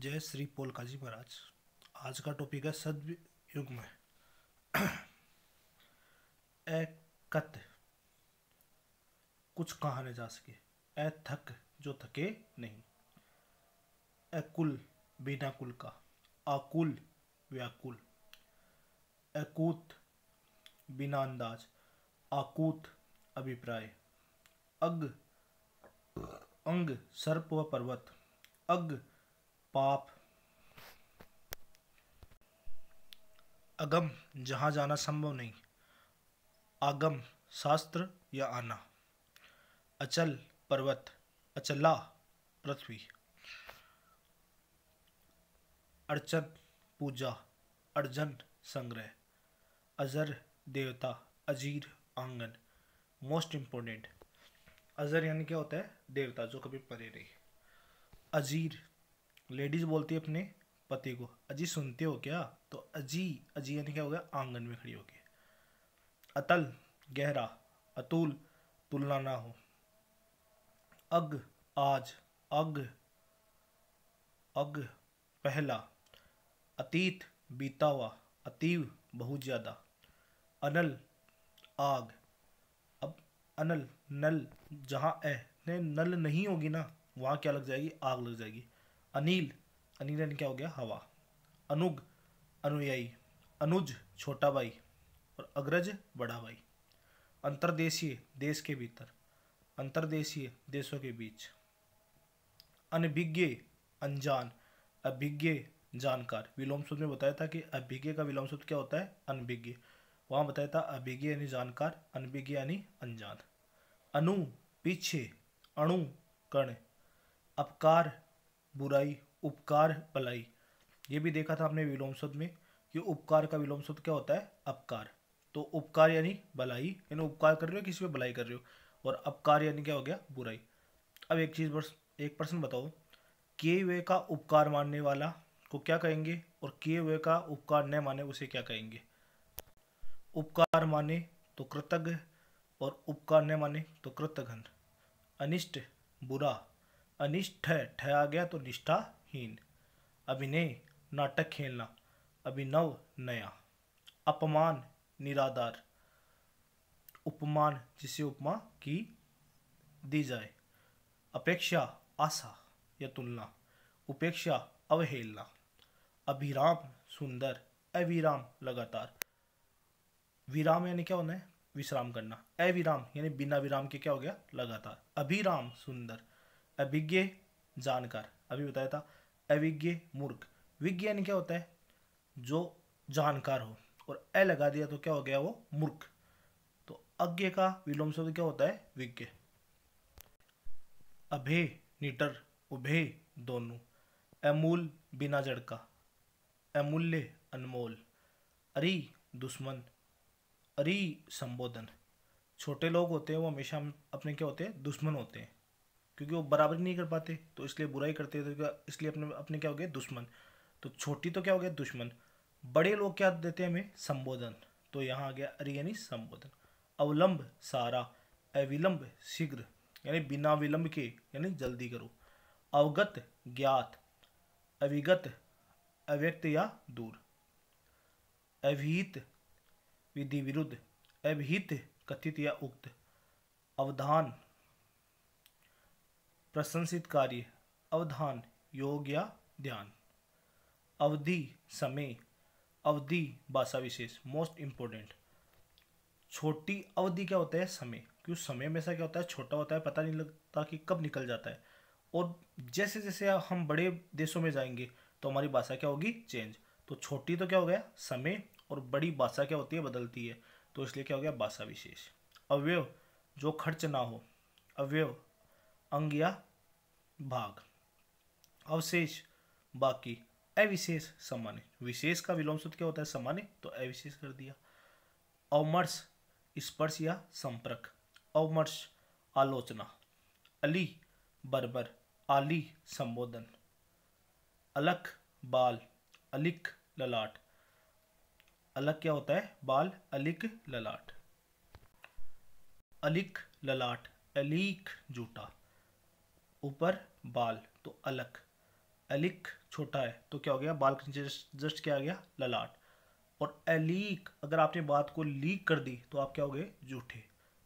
जय श्री पोलकाजी महाराज आज का टॉपिक है सद युग में कत कुछ कहा न जा सके ए थक जो थके नहीं ए कुल बिना कुल का अकुल व्याकुल अकूत बिना अंदाज आकूत अभिप्राय अग अंग सर्प व पर्वत अग पाप अगम जहां जाना संभव नहीं आगम शास्त्र या आना अचल पर्वत अचला पृथ्वी अर्चन पूजा अर्जन संग्रह अजर देवता अजीर आंगन मोस्ट इम्पोर्टेंट अजर यानी क्या होता है देवता जो कभी परे नहीं अजीर लेडीज़ बोलती है अपने पति को अजी सुनते हो क्या तो अजी अजी यानी क्या हो गया आंगन में खड़ी होगी अतल गहरा अतुल तुलना ना हो अग आज अग अग पहला अतीत बीता हुआ अतीव बहुत ज़्यादा अनल आग अब अनल नल जहाँ ए नल नहीं होगी ना वहाँ क्या लग जाएगी आग लग जाएगी अनिल अनिल यानी क्या हो गया हवा अनुग अनुयायी अनुज छोटा भाई और अग्रज बड़ा भाई अंतरदेशीय देश के भीतर अंतरदेशीय देशों के बीच अनभिज्ञ अनजान अभिज्ञ जानकार विलोम सूत्र में बताया था कि अभिज्ञ का विलोम सूत्र क्या होता है अनभिज्ञ वहाँ बताया था अभिज्ञ यानी जानकार अनभिज्ञ यानी अनजान अनु पीछे अणु कण अपकार बुराई उपकार भलाई ये भी देखा था आपने विलोम शब्द में कि उपकार का विलोम शब्द क्या होता है अपकार तो उपकार यानी भलाई यानी उपकार कर रहे हो किसी पे भलाई कर रहे हो और अपकार यानी क्या हो गया बुराई अब एक चीज़ बस एक प्रश्न बताओ के वे का उपकार मानने वाला को क्या कहेंगे और के वे का उपकार न माने उसे क्या कहेंगे उपकार माने तो कृतज्ञ और उपकार न माने तो कृतघ्न अनिष्ट बुरा अनिष्ठ ठया गया तो निष्ठाहीन अभिनय नाटक खेलना अभिनव नया अपमान निराधार उपमान जिसे उपमा की दी जाए अपेक्षा आशा या तुलना उपेक्षा अवहेलना अभिराम सुंदर अविराम लगातार विराम यानी क्या होना है विश्राम करना अविराम यानी बिना विराम के क्या हो गया लगातार अभिराम सुंदर अभिज्ञ जानकार अभी बताया था अभिज्ञ मूर्ख विज्ञान क्या होता है जो जानकार हो और ए लगा दिया तो क्या हो गया वो मूर्ख तो अज्ञ का विलोम शब्द क्या होता है विज्ञ अभे निटर उभे दोनों अमूल बिना जड़ का अमूल्य अनमोल अरी दुश्मन अरी संबोधन छोटे लोग होते हैं वो हमेशा अपने क्या होते हैं दुश्मन होते हैं क्योंकि वो बराबरी नहीं कर पाते तो इसलिए बुराई करते हैं तो इसलिए अपने अपने क्या हो गए दुश्मन तो छोटी तो क्या हो गया दुश्मन बड़े लोग क्या देते हैं हमें संबोधन तो यहाँ आ गया अरे यानी संबोधन अवलंब सारा अविलंब शीघ्र यानी बिना विलंब के यानी जल्दी करो अवगत ज्ञात अविगत अव्यक्त या दूर अभिहित विधि विरुद्ध अभिहित कथित या उक्त अवधान प्रशंसित कार्य अवधान योग या ध्यान अवधि समय अवधि भाषा विशेष मोस्ट इंपोर्टेंट छोटी अवधि क्या होता है समय क्यों समय में ऐसा क्या होता है छोटा होता है पता नहीं लगता कि कब निकल जाता है और जैसे जैसे हम बड़े देशों में जाएंगे तो हमारी भाषा क्या होगी चेंज तो छोटी तो क्या हो गया समय और बड़ी भाषा क्या होती है बदलती है तो इसलिए क्या हो गया भाषा विशेष अवयव जो खर्च ना हो अवयव अंग या भाग अवशेष बाकी अविशेष सामान्य विशेष का विलोम शब्द क्या होता है सामान्य तो अविशेष कर दिया अवमर्श स्पर्श या संपर्क अवमर्श आलोचना अली बरबर आली संबोधन अलख बाल अलिक ललाट अलग क्या होता है बाल अलिक ललाट अलिक ललाट अलीक जूटा ऊपर बाल तो अलक अलिक छोटा है तो क्या हो गया बाल के नीचे जस्ट क्या आ गया ललाट और अलीक अगर आपने बात को लीक कर दी तो आप क्या हो गए जूठे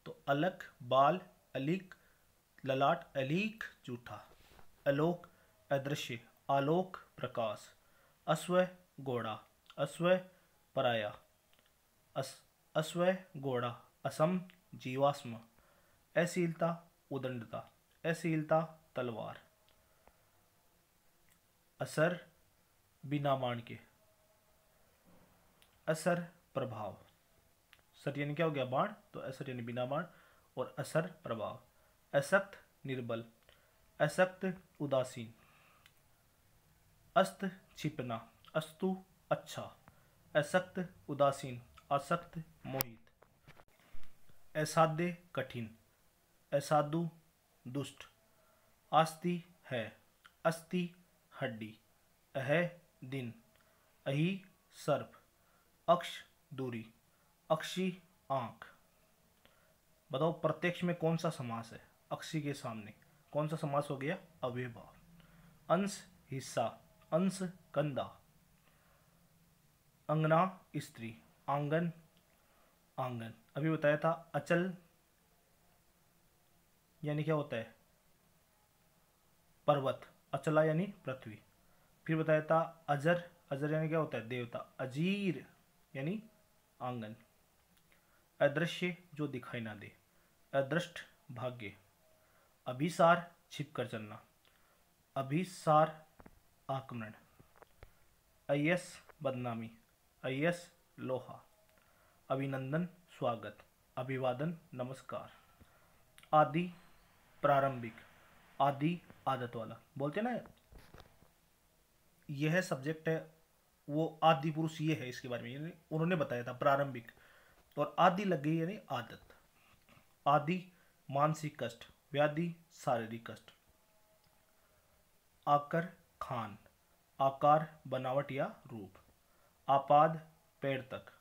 तो अलक बाल अलिक ललाट अलीक जूठा अलोक अदृश्य आलोक प्रकाश अश्व घोड़ा अश्व पराया अश्व घोड़ा असम जीवाश्म अशीलता उदंडता अशीलता तलवार असर बिना मान के असर प्रभाव सर यानी क्या हो गया बाण तो असर यानी बिना बाण और असर प्रभाव असक्त निर्बल असक्त उदासीन अस्त छिपना अस्तु अच्छा असक्त उदासीन असक्त मोहित असाध्य कठिन असाधु दुष्ट अस्थि है अस्थि हड्डी अह दिन अहि सर्प अक्ष दूरी अक्षी आंख बताओ प्रत्यक्ष में कौन सा समास है अक्षी के सामने कौन सा समास हो गया अव्यभाव अंश हिस्सा अंश कंधा अंगना स्त्री आंगन आंगन अभी बताया था अचल यानी क्या होता है पर्वत अचला यानी पृथ्वी फिर बताया था अजर अजर यानी क्या होता है देवता अजीर यानी आंगन अदृश्य जो दिखाई ना दे अदृष्ट भाग्य अभिसार छिप कर चलना अभिसार आक्रमण अयस बदनामी अयस लोहा अभिनंदन स्वागत अभिवादन नमस्कार आदि प्रारंभिक आदि आदत वाला बोलते ना यह सब्जेक्ट है वो आदि पुरुष ये है इसके बारे में यानी उन्होंने बताया था प्रारंभिक और आदि लग गई यानी आदत आदि मानसिक कष्ट व्याधि शारीरिक कष्ट आकर खान आकार बनावट या रूप आपाद पेड़ तक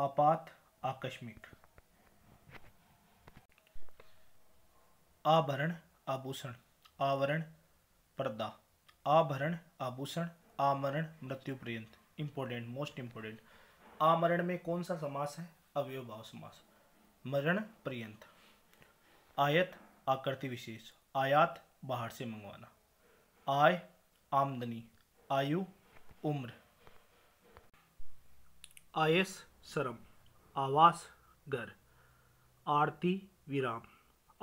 आपात आकस्मिक आभरण आभूषण आवरण पर्दा आभरण आभूषण आमरण मृत्यु पर्यंत इम्पोर्टेंट मोस्ट इम्पोर्टेंट आमरण में कौन सा समास है अवय भाव समास मरण पर्यंत आयत आकृति विशेष आयात बाहर से मंगवाना आय आमदनी आयु उम्र आयस शरम आवास घर आरती विराम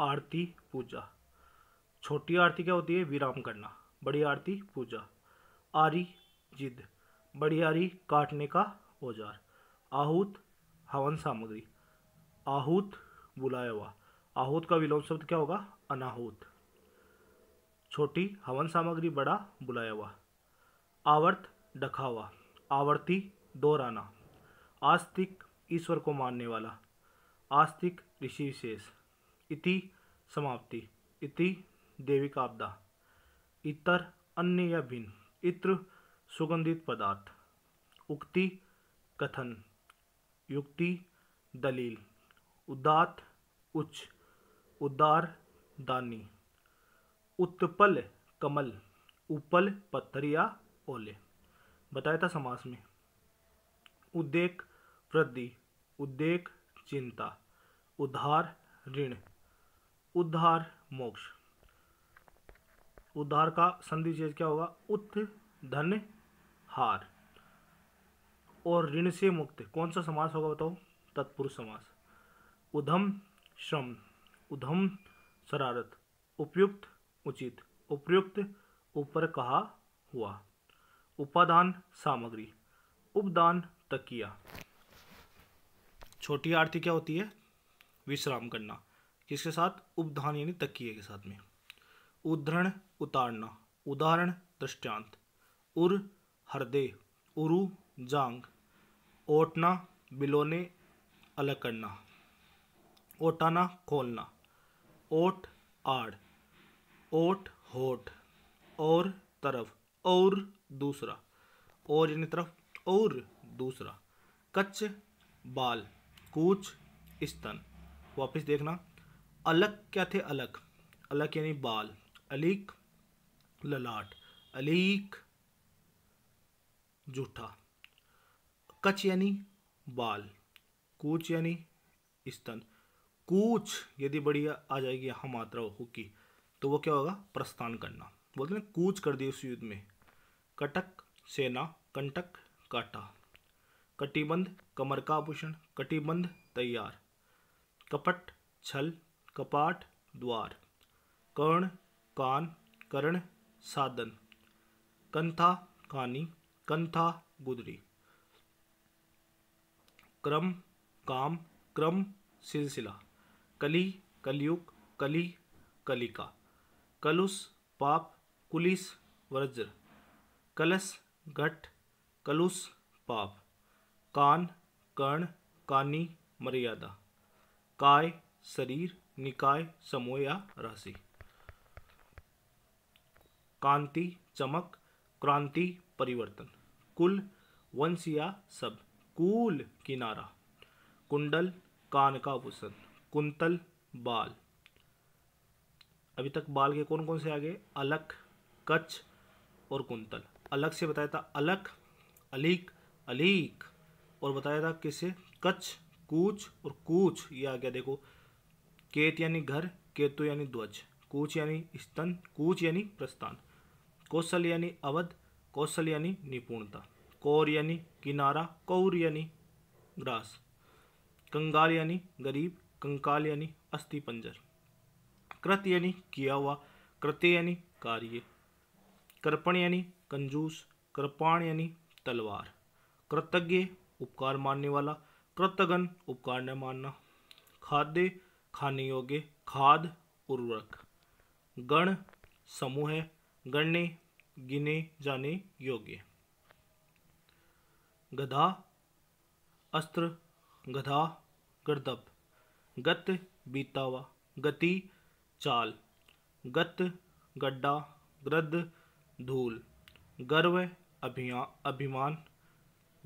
आरती पूजा छोटी आरती क्या होती है विराम करना बड़ी आरती पूजा आरी जिद बड़ी आरी काटने का औजार आहूत हवन सामग्री आहूत बुलाया हुआ आहूत का विलोम शब्द क्या होगा अनाहूत छोटी हवन सामग्री बड़ा बुलाया हुआ आवर्त डखा हुआ आवर्ती दोहराना आस्तिक ईश्वर को मानने वाला आस्तिक ऋषि विशेष इति समाप्ति इति देविक आपदा इतर अन्य या भिन्न इत्र सुगंधित पदार्थ उक्ति कथन युक्ति दलील उदात उच्च उदार दानी उत्पल कमल उपल पत्थर या ओले बताया था समास में उद्देक वृद्धि उद्देक चिंता उधार ऋण उद्धार मोक्ष उद्धार का संधि विशेष क्या होगा उत्थ धन हार और ऋण से मुक्त कौन सा समास होगा बताओ तत्पुरुष समास उधम श्रम उधम शरारत उपयुक्त उचित उपयुक्त ऊपर कहा हुआ उपादान सामग्री उपदान तकिया छोटी आरती क्या होती है विश्राम करना किसके साथ उपधान यानी तकिए के साथ में उद्धरण उतारना उदाहरण दृष्टांत उर हृदय उरु जांग ओटना बिलोने अलग करना ओटाना खोलना ओट आड़ ओट होट और तरफ और दूसरा और यानी तरफ और दूसरा कच्च बाल कूच स्तन वापस देखना अलग क्या थे अलग अलग यानी बाल अलीक ललाट अलीक जूठा कच यानी बाल कूच यानी स्तन कूच यदि बड़ी आ जाएगी यहाँ मात्रा हो की तो वो क्या होगा प्रस्थान करना बोलते हैं कूच कर दिए उस युद्ध में कटक सेना कंटक काटा कटिबंध कमर का आभूषण कटिबंध तैयार कपट छल कपाट द्वार कर्ण कान करण साधन कंथा कहानी कंथा गुदरी क्रम काम क्रम सिलसिला कली कलयुग कली कलिका कलुस पाप कुलिस वज्र कलस घट कलुस पाप कान कर्ण कानी मर्यादा काय शरीर निकाय समूह या राशि कांति चमक क्रांति परिवर्तन कुल वंश या सब कूल किनारा कुंडल कान का भूषण कुंतल बाल अभी तक बाल के कौन कौन से आ गए अलक कच्छ और कुंतल अलग से बताया था अलक अलीक अलीक और बताया था किसे कच्छ कूच और कूच ये आ गया देखो केत यानी घर केतु यानी ध्वज कूच यानी स्तन कूच यानी प्रस्थान कौशल यानी अवध कौशल यानी निपुणता कौर यानी किनारा कौर यानी ग्रास कंगाल यानी गरीब कंकाल यानी अस्थि पंजर कृत यानी किया हुआ कृत्य यानी कार्य कृपण यानी कंजूस कृपाण यानी तलवार कृतज्ञ उपकार मानने वाला कृतघन उपकार न मानना खाद्य खाने योग्य खाद उर्वरक गण समूह गणने गिने जाने योग्य गधा अस्त्र गधा गर्दब गत बीतावा गति चाल गत गड्ढा ग्रद धूल गर्व अभिया अभिमान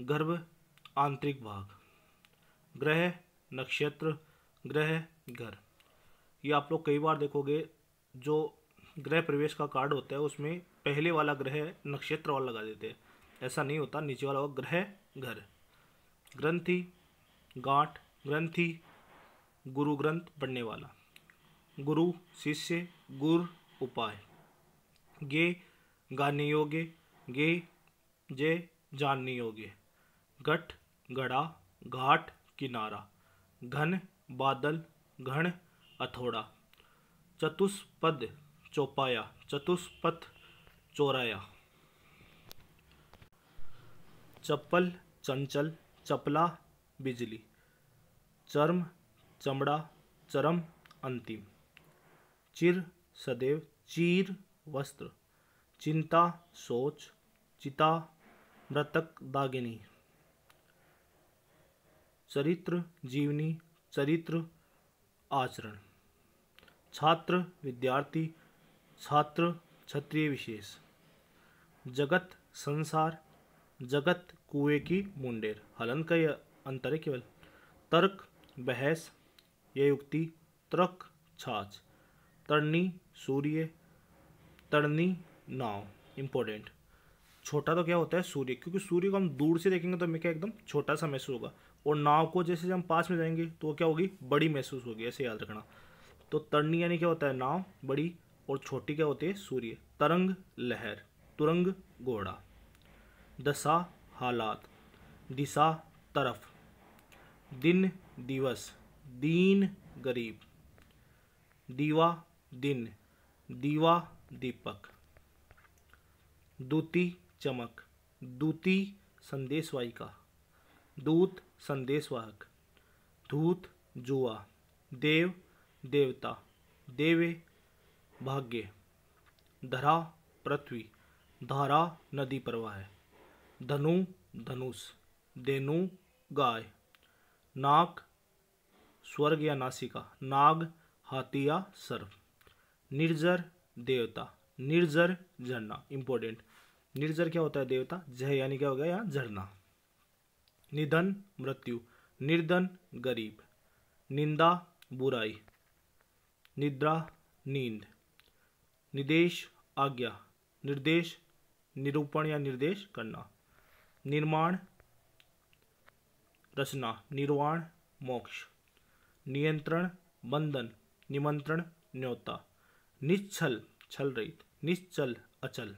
गर्व आंतरिक भाग ग्रह नक्षत्र ग्रह घर ये आप लोग कई बार देखोगे जो ग्रह प्रवेश का कार्ड होता है उसमें पहले वाला ग्रह नक्षत्र वाला लगा देते हैं ऐसा नहीं होता नीचे वाला ग्रह घर ग्रंथि गांठ ग्रंथि गुरु ग्रंथ पढ़ने वाला गुरु शिष्य गुर उपाय गे गाने योग्य गे जय जानने योग्य घट गढ़ा घाट किनारा घन बादल घन अथोड़ा चतुष्पद चौपाया चतुष्पथ चौराया चप्पल चंचल चपला बिजली चर्म चमड़ा चरम अंतिम चिर सदैव चीर वस्त्र चिंता सोच चिता मृतक दागिनी चरित्र जीवनी चरित्र आचरण छात्र विद्यार्थी छात्र क्षत्रिय विशेष जगत संसार जगत कुएं की मुंडेर हलन का यह अंतर है केवल तर्क बहस यह युक्ति तर्क छाछ तरनी सूर्य तरनी नाव इम्पोर्टेंट छोटा तो क्या होता है सूर्य क्योंकि सूर्य को हम दूर से देखेंगे तो हमें क्या एकदम छोटा सा महसूस होगा और नाव को जैसे हम पास में जाएंगे तो क्या होगी बड़ी महसूस होगी ऐसे याद रखना तो तरनी यानी क्या होता है नाव बड़ी और छोटी क्या होती है सूर्य तरंग लहर तुरंग घोड़ा दशा हालात दिशा तरफ दिन दिवस दीन गरीब दीवा दिन दीवा दीपक दूती चमक दूती संदेशवाहिका दूत संदेशवाहक धूत जुआ देव देवता देवे भाग्य धरा पृथ्वी धारा नदी प्रवाह धनु धनुष देनु गाय नाक स्वर्ग या नासिका नाग हाथी या सर्व निर्जर देवता निर्जर झरना इंपॉर्टेंट निर्जर क्या होता है देवता जय यानी क्या हो गया यहाँ झरना निधन मृत्यु निर्धन गरीब निंदा बुराई निद्रा नींद निदेश आज्ञा निर्देश निरूपण या निर्देश करना निर्माण रचना निर्वाण मोक्ष नियंत्रण बंधन निमंत्रण न्योता निश्चल छल रहित निश्चल अचल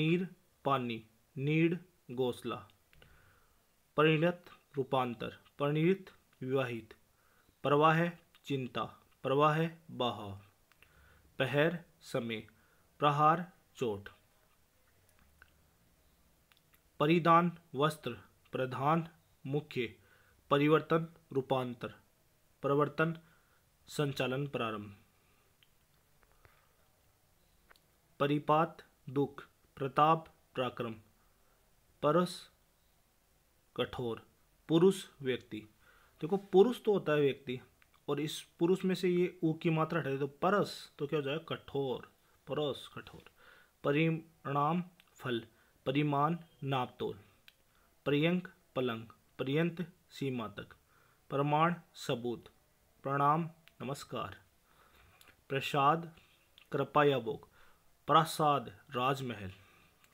नीर पानी नीड घोसला परिणत रूपांतर परिणित विवाहित प्रवाह चिंता प्रवाह बहाव पहर समय प्रहार चोट परिधान वस्त्र प्रधान मुख्य परिवर्तन रूपांतर प्रवर्तन संचालन प्रारंभ परिपात दुख प्रताप प्राक्रम परस कठोर पुरुष व्यक्ति देखो पुरुष तो होता है व्यक्ति और इस पुरुष में से ये ऊ की मात्रा दे तो परस तो क्या हो जाएगा कठोर परस कठोर परिणाम फल परिमाण नापतोल पर्यंक पलंग पर्यंत सीमा तक प्रमाण सबूत प्रणाम नमस्कार प्रसाद कृपा या भोग प्रासाद राजमहल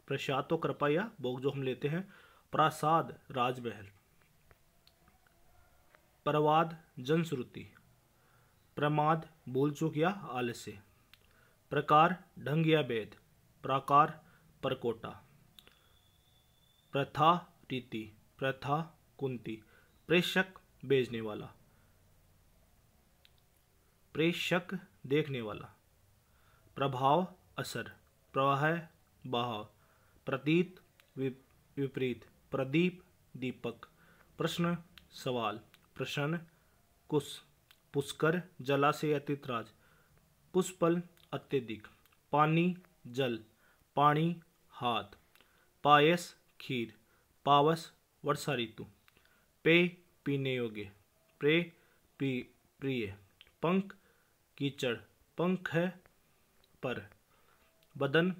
प्रसाद तो कृपा या भोग जो हम लेते हैं प्रासाद राजमहल परवाद जनश्रुति प्रमाद चुक या आलस्य प्रकार ढंग या वेद प्राकार परकोटा प्रथा रीति प्रथा कुंती प्रेषक बेचने वाला प्रेषक देखने वाला प्रभाव असर प्रवाह बहाव प्रतीत विपरीत प्रदीप दीपक प्रश्न सवाल प्रश्न कुश पुष्कर जलाशय अतितराज पुष्पल अत्यधिक पानी जल पानी हाथ पायस खीर पावस वर्षा ऋतु पे पीने योग्य प्रे पी प्रिय पंख कीचड़ पंख है पर बदन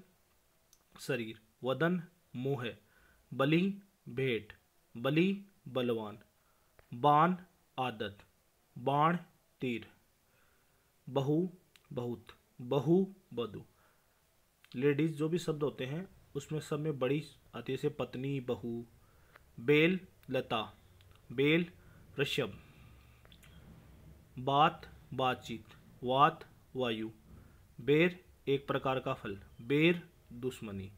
शरीर वदन मुँह बलि भेंट बलि बलवान बाण आदत बाण तीर बहु बहुत बहु बधु लेडीज़ जो भी शब्द होते हैं उसमें सब में बड़ी आती है पत्नी बहु बेल लता बेल ऋषभ बात बातचीत वात वायु बेर एक प्रकार का फल बेर दुश्मनी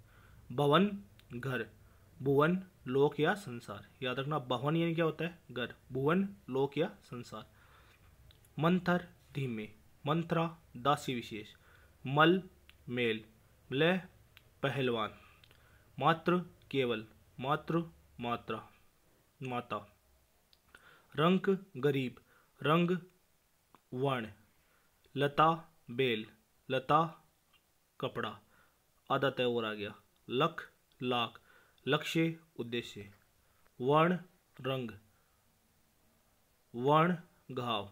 भवन घर भुवन लोक या संसार याद रखना भवन यानी क्या होता है घर भुवन लोक या संसार मंथर धीमे मंत्रा दासी विशेष मल मेल लय पहलवान मात्र केवल मात्र मात्रा माता रंग गरीब रंग वर्ण लता बेल लता कपड़ा आदा तय और आ गया लख लाख लक्ष्य उद्देश्य वर्ण रंग वर्ण घाव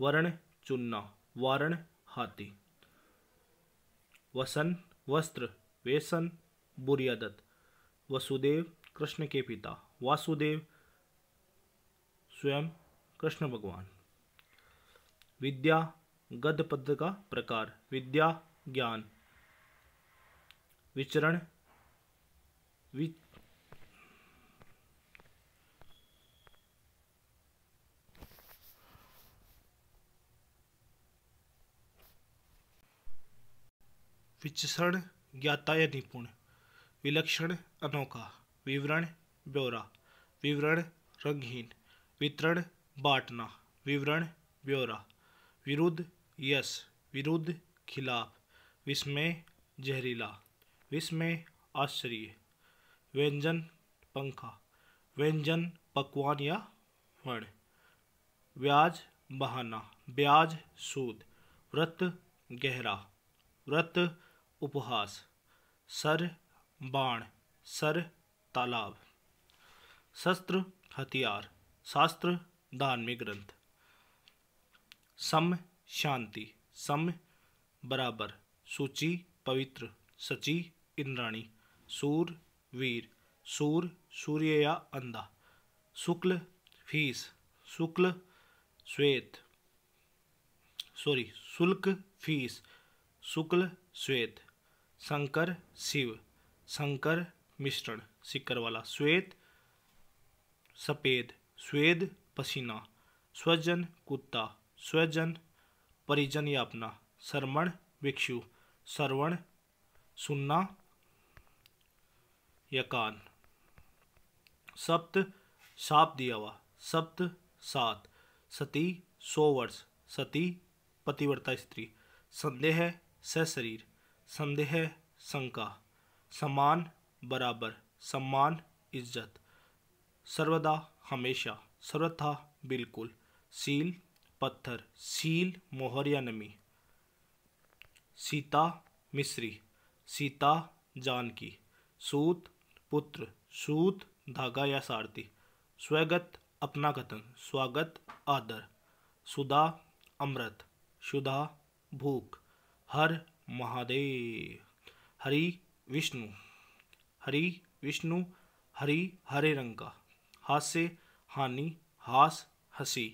वर्ण चुनना वर्ण हाथी वसन वस्त्र वेसन बुरी वसुदेव कृष्ण के पिता वासुदेव स्वयं कृष्ण भगवान विद्या गद्य पद का प्रकार विद्या ज्ञान विचरण विच विचक्षण ज्ञाता या निपुण विलक्षण अनोखा विवरण ब्यौरा विवरण रंगहीन वितरण बांटना विवरण ब्यौरा विरुद्ध यश विरुद्ध खिलाफ विस्मय जहरीला विस्मय आश्चर्य व्यंजन पंखा व्यंजन पकवान या वर्ण ब्याज बहाना ब्याज सूद व्रत गहरा व्रत उपहास सर बाण सर तालाब शस्त्र हथियार शास्त्र धार्मिक ग्रंथ सम शांति सम बराबर सूची पवित्र सची इंद्राणी सूर वीर सूर सूर्य या अंधा शुक्ल फीस शुक्ल श्वेत सॉरी शुल्क फीस शुक्ल श्वेत शंकर शिव शंकर मिश्रण सिक्कर वाला श्वेत सफ़ेद श्वेद पसीना स्वजन कुत्ता स्वजन परिजन या अपना श्रमण भिक्षु श्रवण सुनना यकान सप्त साप दिया हुआ सप्त सात सती सौ वर्ष सती पतिव्रता स्त्री संदेह सशरीर संदेह शंका समान बराबर सम्मान इज्जत सर्वदा हमेशा सर्वथा बिल्कुल सील पत्थर सील मोहर या नमी सीता मिश्री सीता जानकी सूत पुत्र सूत धागा या सारथी स्वागत अपना कथन स्वागत आदर सुधा अमृत शुदा भूख हर महादेव हरि विष्णु हरि विष्णु हरि हरे रंग का हास्य हानि हास हसी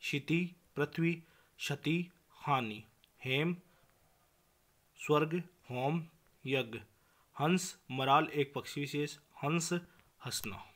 क्षिति पृथ्वी क्षति हानि हेम स्वर्ग होम यज्ञ हंस मराल एक पक्षी विशेष हंस हसना